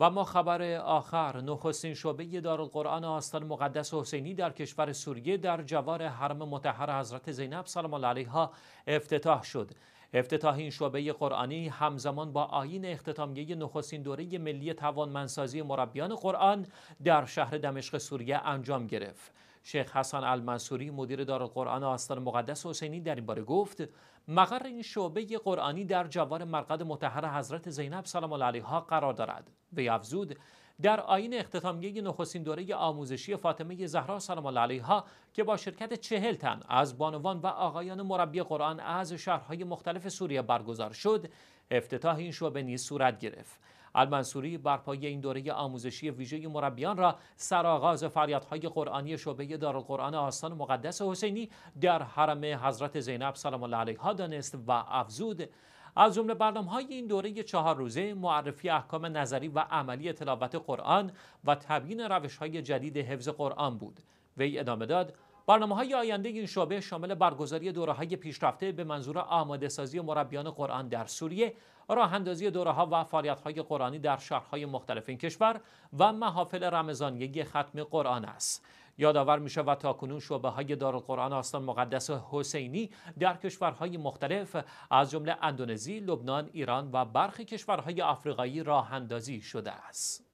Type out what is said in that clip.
و ما خبر آخر نخستین شعبه دارالقرآن آستان مقدس حسینی در کشور سوریه در جوار حرم متحر حضرت زینب سلام الله علیها افتتاح شد افتتاح این شعبه قرآنی همزمان با آین اختتامیه نخستین دوره ملی توانمندسازی مربیان قرآن در شهر دمشق سوریه انجام گرفت شیخ حسن المنصوری مدیر قرآن آستان مقدس حسینی در این باره گفت مقر این شعبه قرآنی در جوار مرقد متحر حضرت زینب سلام الله علیها قرار دارد به افزود در آین اختتامیه نخستین دوره آموزشی فاطمه زهرا سلام الله علیها که با شرکت چهل تن از بانوان و آقایان مربی قرآن از شهرهای مختلف سوریه برگزار شد افتتاح این شعبه نیز صورت گرفت المنصوری برپای این دوره آموزشی ویژه مربیان را سرآغاز فعالیت‌های قرآنی شعبه دارالقرآن آستان مقدس حسینی در حرم حضرت زینب سلام الله علیها دانست و افزود از جمله برنامه های این دوره چهار روزه معرفی احکام نظری و عملی تلاوت قرآن و تبیین روش های جدید حفظ قرآن بود وی ادامه داد برنامه های آینده این شعبه شامل برگزاری دوره های پیشرفته به منظور آماده سازی مربیان قرآن در سوریه، راه اندازی دوره ها و فعالیت های قرآنی در شهرهای مختلف این کشور و محافل رمضانیه ختم قرآن است. یادآور می شود تا کنون شعبه های دارالقرآن آستان مقدس حسینی در کشورهای مختلف از جمله اندونزی، لبنان، ایران و برخی کشورهای آفریقایی راه اندازی شده است.